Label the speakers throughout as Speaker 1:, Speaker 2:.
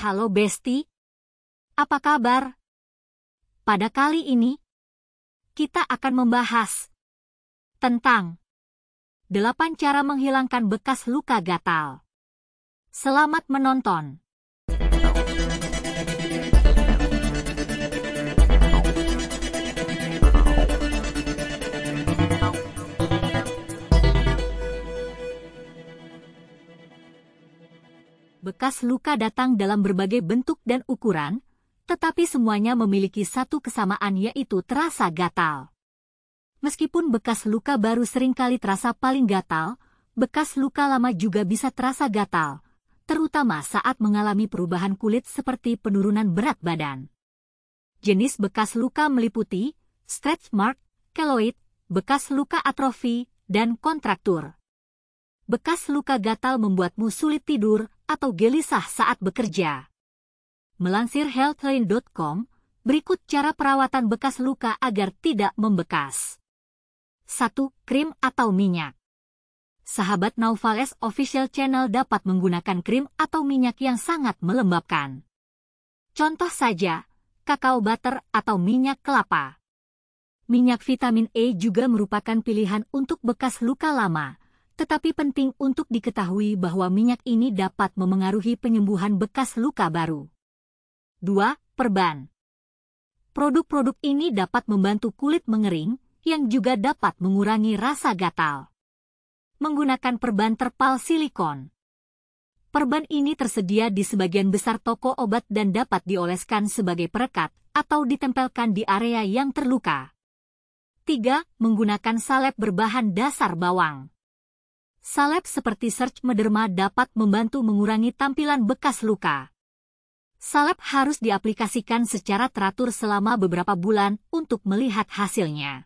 Speaker 1: Halo Besti, apa kabar? Pada kali ini, kita akan membahas tentang 8 cara menghilangkan bekas luka gatal. Selamat menonton! Bekas luka datang dalam berbagai bentuk dan ukuran, tetapi semuanya memiliki satu kesamaan yaitu terasa gatal. Meskipun bekas luka baru seringkali terasa paling gatal, bekas luka lama juga bisa terasa gatal, terutama saat mengalami perubahan kulit seperti penurunan berat badan. Jenis bekas luka meliputi stretch mark, keloid, bekas luka atrofi, dan kontraktur. Bekas luka gatal membuatmu sulit tidur, atau gelisah saat bekerja. Melansir healthline.com, berikut cara perawatan bekas luka agar tidak membekas. 1. Krim atau minyak Sahabat Naufales Official Channel dapat menggunakan krim atau minyak yang sangat melembabkan. Contoh saja, kakao butter atau minyak kelapa. Minyak vitamin E juga merupakan pilihan untuk bekas luka lama tetapi penting untuk diketahui bahwa minyak ini dapat memengaruhi penyembuhan bekas luka baru. 2. Perban Produk-produk ini dapat membantu kulit mengering, yang juga dapat mengurangi rasa gatal. Menggunakan perban terpal silikon Perban ini tersedia di sebagian besar toko obat dan dapat dioleskan sebagai perekat atau ditempelkan di area yang terluka. 3. Menggunakan salep berbahan dasar bawang salep seperti Search Mederma dapat membantu mengurangi tampilan bekas luka. Salep harus diaplikasikan secara teratur selama beberapa bulan untuk melihat hasilnya.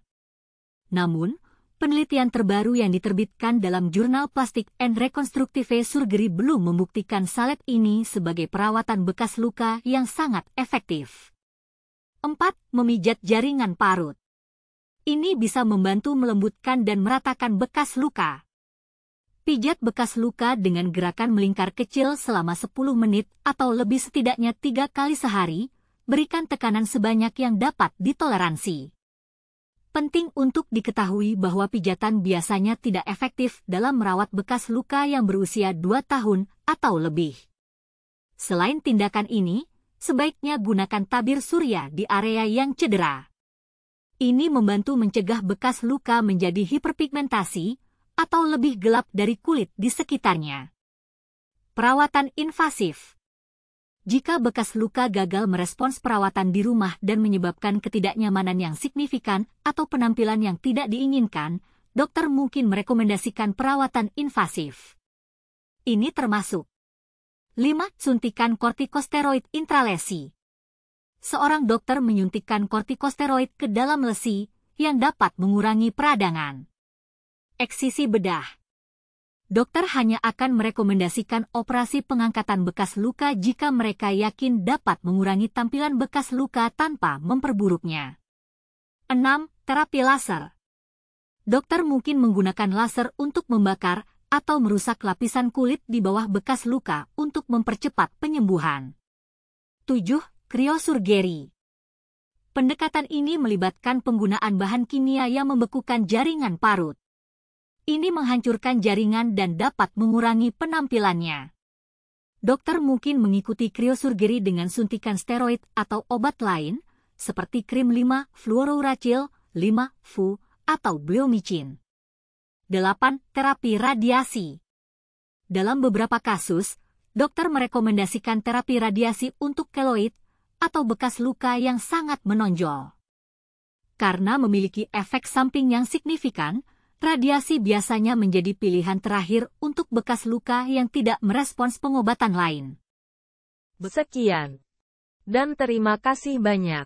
Speaker 1: Namun, penelitian terbaru yang diterbitkan dalam jurnal Plastic and Reconstructive Surgery belum membuktikan salep ini sebagai perawatan bekas luka yang sangat efektif. 4. Memijat jaringan parut. Ini bisa membantu melembutkan dan meratakan bekas luka. Pijat bekas luka dengan gerakan melingkar kecil selama 10 menit atau lebih setidaknya tiga kali sehari, berikan tekanan sebanyak yang dapat ditoleransi. Penting untuk diketahui bahwa pijatan biasanya tidak efektif dalam merawat bekas luka yang berusia 2 tahun atau lebih. Selain tindakan ini, sebaiknya gunakan tabir surya di area yang cedera. Ini membantu mencegah bekas luka menjadi hiperpigmentasi, atau lebih gelap dari kulit di sekitarnya. Perawatan invasif Jika bekas luka gagal merespons perawatan di rumah dan menyebabkan ketidaknyamanan yang signifikan atau penampilan yang tidak diinginkan, dokter mungkin merekomendasikan perawatan invasif. Ini termasuk 5. Suntikan kortikosteroid intralesi Seorang dokter menyuntikkan kortikosteroid ke dalam lesi yang dapat mengurangi peradangan eksisi bedah. Dokter hanya akan merekomendasikan operasi pengangkatan bekas luka jika mereka yakin dapat mengurangi tampilan bekas luka tanpa memperburuknya. 6. Terapi laser Dokter mungkin menggunakan laser untuk membakar atau merusak lapisan kulit di bawah bekas luka untuk mempercepat penyembuhan. 7. Kriosurgery Pendekatan ini melibatkan penggunaan bahan kimia yang membekukan jaringan parut ini menghancurkan jaringan dan dapat mengurangi penampilannya. Dokter mungkin mengikuti kriosurgeri dengan suntikan steroid atau obat lain, seperti krim 5 fluorouracil, 5 fu, atau bleomicin. 8. Terapi radiasi Dalam beberapa kasus, dokter merekomendasikan terapi radiasi untuk keloid atau bekas luka yang sangat menonjol. Karena memiliki efek samping yang signifikan, radiasi biasanya menjadi pilihan terakhir untuk bekas luka yang tidak merespons pengobatan lain. Sekian. Dan terima kasih banyak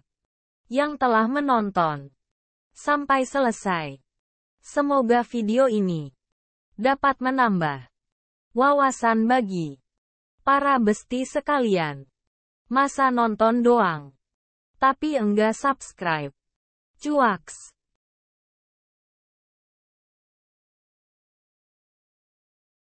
Speaker 1: yang telah menonton. Sampai selesai. Semoga video ini dapat menambah wawasan bagi para besti sekalian. Masa nonton doang, tapi enggak subscribe. Cuaks.